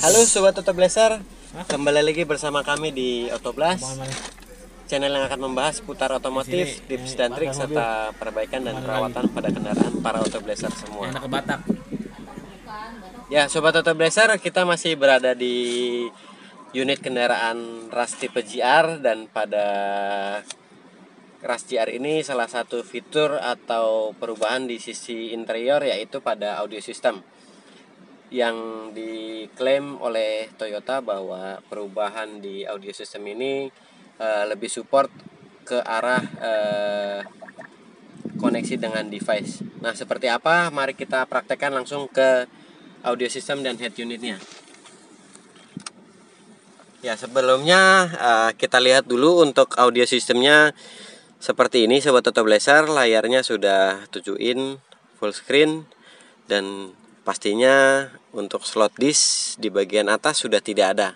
Halo sobat Otoblaser, kembali lagi bersama kami di Otoblas. Channel yang akan membahas putar otomotif, tips eh, dan trik serta perbaikan dan perawatan pada kendaraan para Otoblaser semua. Enak Batak. Ya, sobat Otoblaser, kita masih berada di unit kendaraan RAS tipe GR dan pada Keras GR ini salah satu fitur atau perubahan di sisi interior yaitu pada audio system yang diklaim oleh Toyota bahwa perubahan di audio system ini uh, lebih support ke arah uh, koneksi dengan device. Nah, seperti apa? Mari kita praktekkan langsung ke audio system dan head unitnya. Ya, sebelumnya uh, kita lihat dulu untuk audio sistemnya seperti ini sobat Toto Blazer, layarnya sudah 7 in full screen dan Pastinya untuk slot disk di bagian atas sudah tidak ada.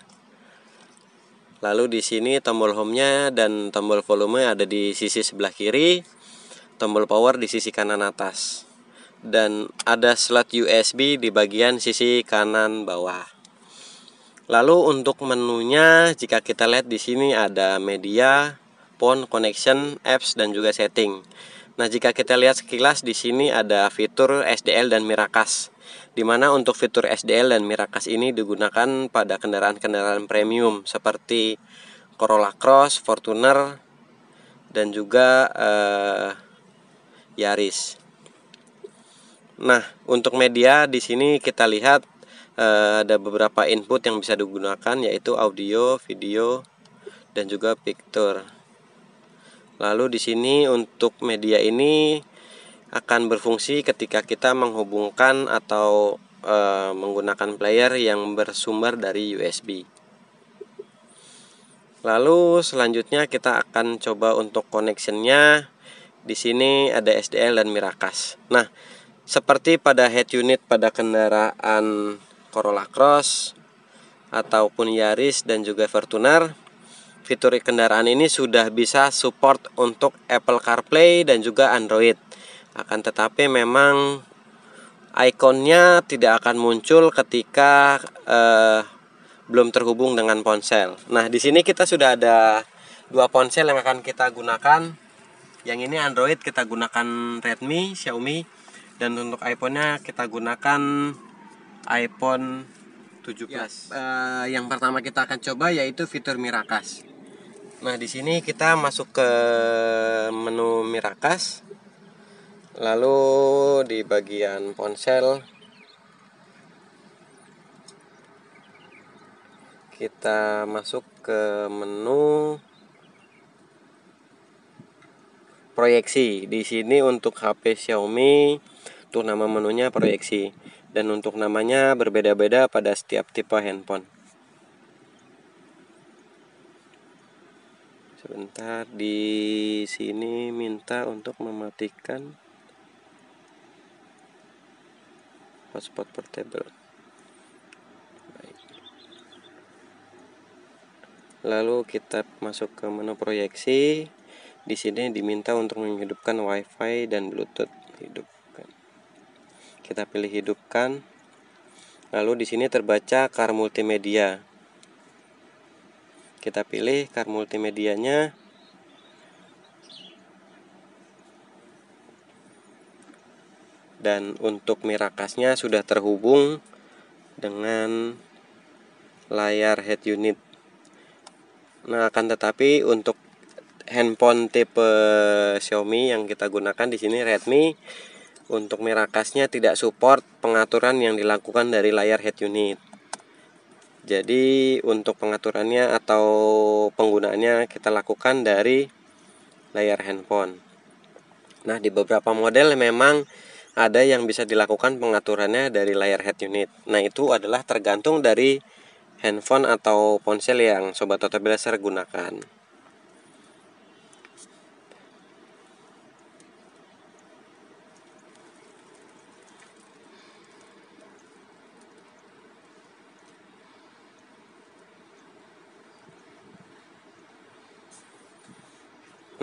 Lalu di sini tombol home-nya dan tombol volume ada di sisi sebelah kiri, tombol power di sisi kanan atas. Dan ada slot USB di bagian sisi kanan bawah. Lalu untuk menunya jika kita lihat di sini ada media, phone, connection, apps dan juga setting. Nah, jika kita lihat sekilas di sini ada fitur SDL dan Miracast. Dimana untuk fitur SDL dan Mirakas ini digunakan pada kendaraan-kendaraan premium seperti Corolla Cross, Fortuner, dan juga eh, Yaris. Nah, untuk media di sini kita lihat eh, ada beberapa input yang bisa digunakan yaitu audio, video, dan juga picture. Lalu di sini untuk media ini akan berfungsi ketika kita menghubungkan atau e, menggunakan player yang bersumber dari USB. Lalu selanjutnya kita akan coba untuk connectionnya. Di sini ada SDL dan Mirakas. Nah, seperti pada head unit pada kendaraan Corolla Cross ataupun Yaris dan juga Fortuner, fitur kendaraan ini sudah bisa support untuk Apple CarPlay dan juga Android akan tetapi memang ikonnya tidak akan muncul ketika eh, belum terhubung dengan ponsel. Nah, di sini kita sudah ada dua ponsel yang akan kita gunakan. Yang ini Android kita gunakan Redmi, Xiaomi dan untuk iPhone-nya kita gunakan iPhone 7 ya, Plus. Ya, eh, yang pertama kita akan coba yaitu fitur Mirakas. Nah, di sini kita masuk ke menu Mirakas lalu di bagian ponsel kita masuk ke menu proyeksi di sini untuk HP Xiaomi untuk nama menunya proyeksi dan untuk namanya berbeda-beda pada setiap tipe handphone sebentar di sini minta untuk mematikan hotspot portable Baik. lalu kita masuk ke menu proyeksi di sini diminta untuk menghidupkan wifi dan bluetooth hidupkan kita pilih hidupkan lalu di sini terbaca car multimedia kita pilih car multimedianya dan untuk mirakasnya sudah terhubung dengan layar head unit nah akan tetapi untuk handphone tipe Xiaomi yang kita gunakan di sini Redmi untuk mirakasnya tidak support pengaturan yang dilakukan dari layar head unit jadi untuk pengaturannya atau penggunaannya kita lakukan dari layar handphone nah di beberapa model memang ada yang bisa dilakukan pengaturannya dari layar head unit. Nah, itu adalah tergantung dari handphone atau ponsel yang sobat otobelaser gunakan.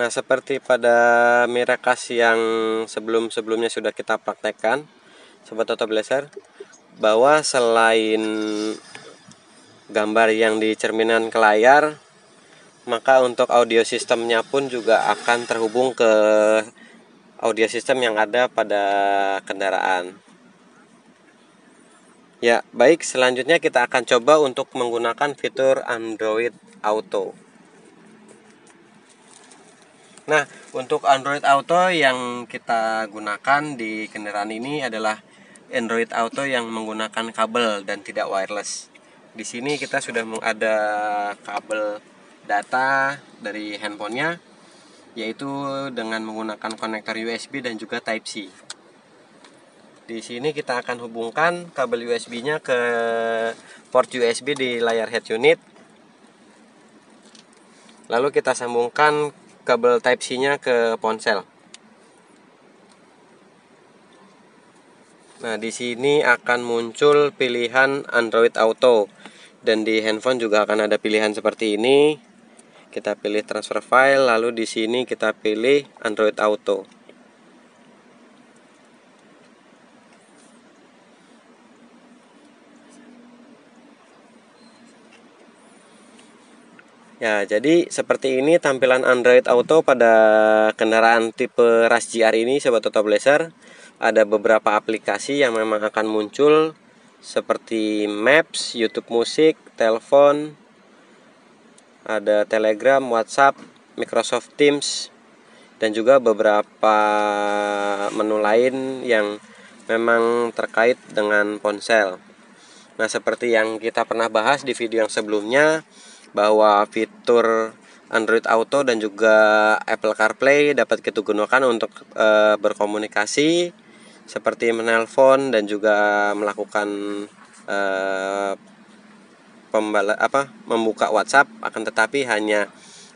Nah, seperti pada mirakas yang sebelum-sebelumnya sudah kita praktekkan, sobat Toto Blazer, bahwa selain gambar yang dicerminan ke layar, maka untuk audio sistemnya pun juga akan terhubung ke audio sistem yang ada pada kendaraan. Ya, baik, selanjutnya kita akan coba untuk menggunakan fitur Android Auto. Nah, untuk Android Auto yang kita gunakan di kendaraan ini adalah Android Auto yang menggunakan kabel dan tidak wireless. Di sini kita sudah ada kabel data dari handphonenya, yaitu dengan menggunakan konektor USB dan juga Type-C. Di sini kita akan hubungkan kabel USB-nya ke port USB di layar head unit. Lalu kita sambungkan kabel Type C-nya ke ponsel. Nah, di sini akan muncul pilihan Android Auto dan di handphone juga akan ada pilihan seperti ini. Kita pilih transfer file lalu di sini kita pilih Android Auto. Ya, jadi seperti ini tampilan Android Auto pada kendaraan tipe Rush GR ini Sobat Toto Blazer. Ada beberapa aplikasi yang memang akan muncul seperti Maps, YouTube Musik, telepon, ada Telegram, WhatsApp, Microsoft Teams, dan juga beberapa menu lain yang memang terkait dengan ponsel. Nah, seperti yang kita pernah bahas di video yang sebelumnya, bahwa fitur Android Auto dan juga Apple CarPlay dapat kita gunakan untuk e, berkomunikasi seperti menelpon dan juga melakukan e, pembala apa membuka WhatsApp akan tetapi hanya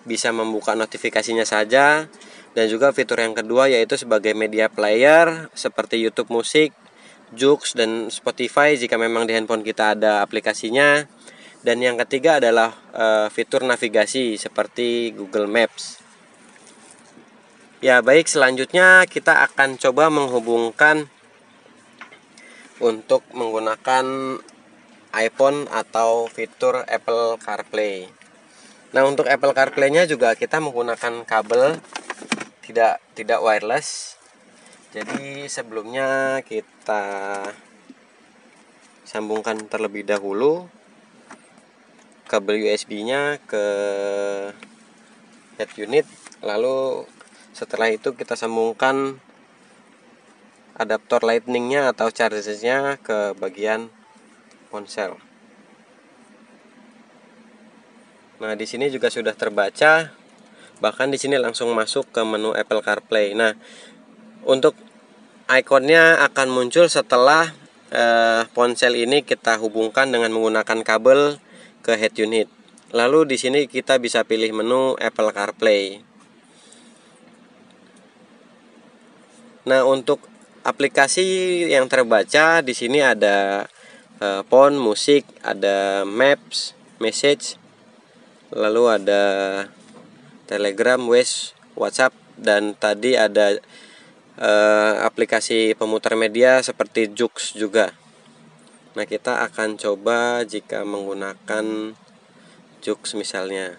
bisa membuka notifikasinya saja dan juga fitur yang kedua yaitu sebagai media player seperti YouTube Musik, Joox dan Spotify jika memang di handphone kita ada aplikasinya dan yang ketiga adalah e, fitur navigasi seperti Google Maps. Ya, baik selanjutnya kita akan coba menghubungkan untuk menggunakan iPhone atau fitur Apple CarPlay. Nah, untuk Apple CarPlay-nya juga kita menggunakan kabel tidak tidak wireless. Jadi sebelumnya kita sambungkan terlebih dahulu kabel USB-nya ke head unit lalu setelah itu kita sambungkan adaptor lightningnya atau chargernya ke bagian ponsel nah di sini juga sudah terbaca bahkan di sini langsung masuk ke menu Apple CarPlay nah untuk ikonnya akan muncul setelah eh, ponsel ini kita hubungkan dengan menggunakan kabel ke head unit. Lalu di sini kita bisa pilih menu Apple CarPlay. Nah, untuk aplikasi yang terbaca di sini ada phone, eh, musik, ada maps, message, lalu ada Telegram, Waze, WhatsApp dan tadi ada uh, aplikasi pemutar media seperti Jux juga. Nah, kita akan coba jika menggunakan jux misalnya.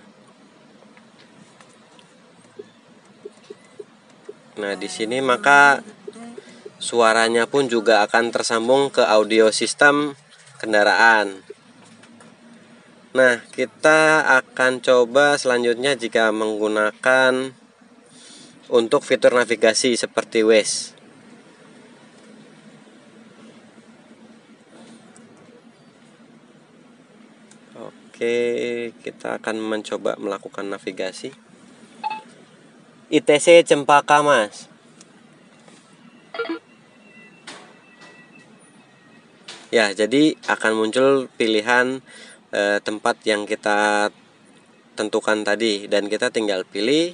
Nah, di sini maka suaranya pun juga akan tersambung ke audio sistem kendaraan. Nah, kita akan coba selanjutnya jika menggunakan untuk fitur navigasi seperti Waze. Oke, kita akan mencoba melakukan navigasi. ITC Cempaka, Mas. Ya, jadi akan muncul pilihan eh, tempat yang kita tentukan tadi dan kita tinggal pilih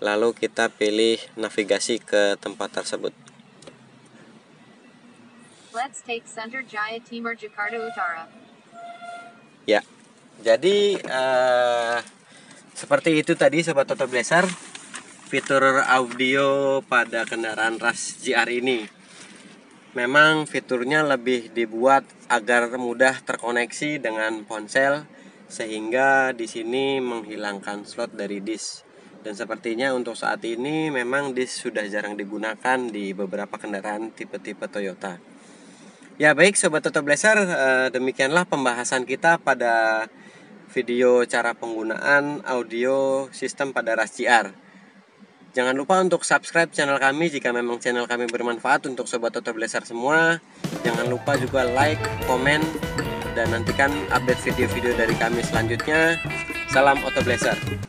lalu kita pilih navigasi ke tempat tersebut. Let's take Center Jaya Timur Jakarta Utara. Ya, jadi uh, seperti itu tadi sobat Toto Blazer fitur audio pada kendaraan RAS GR ini memang fiturnya lebih dibuat agar mudah terkoneksi dengan ponsel sehingga di sini menghilangkan slot dari disk dan sepertinya untuk saat ini memang disk sudah jarang digunakan di beberapa kendaraan tipe-tipe Toyota ya baik sobat Toto Blazer eh, demikianlah pembahasan kita pada video cara penggunaan audio sistem pada RAS CR. Jangan lupa untuk subscribe channel kami jika memang channel kami bermanfaat untuk sobat Toto semua. Jangan lupa juga like, komen, dan nantikan update video-video dari kami selanjutnya. Salam Auto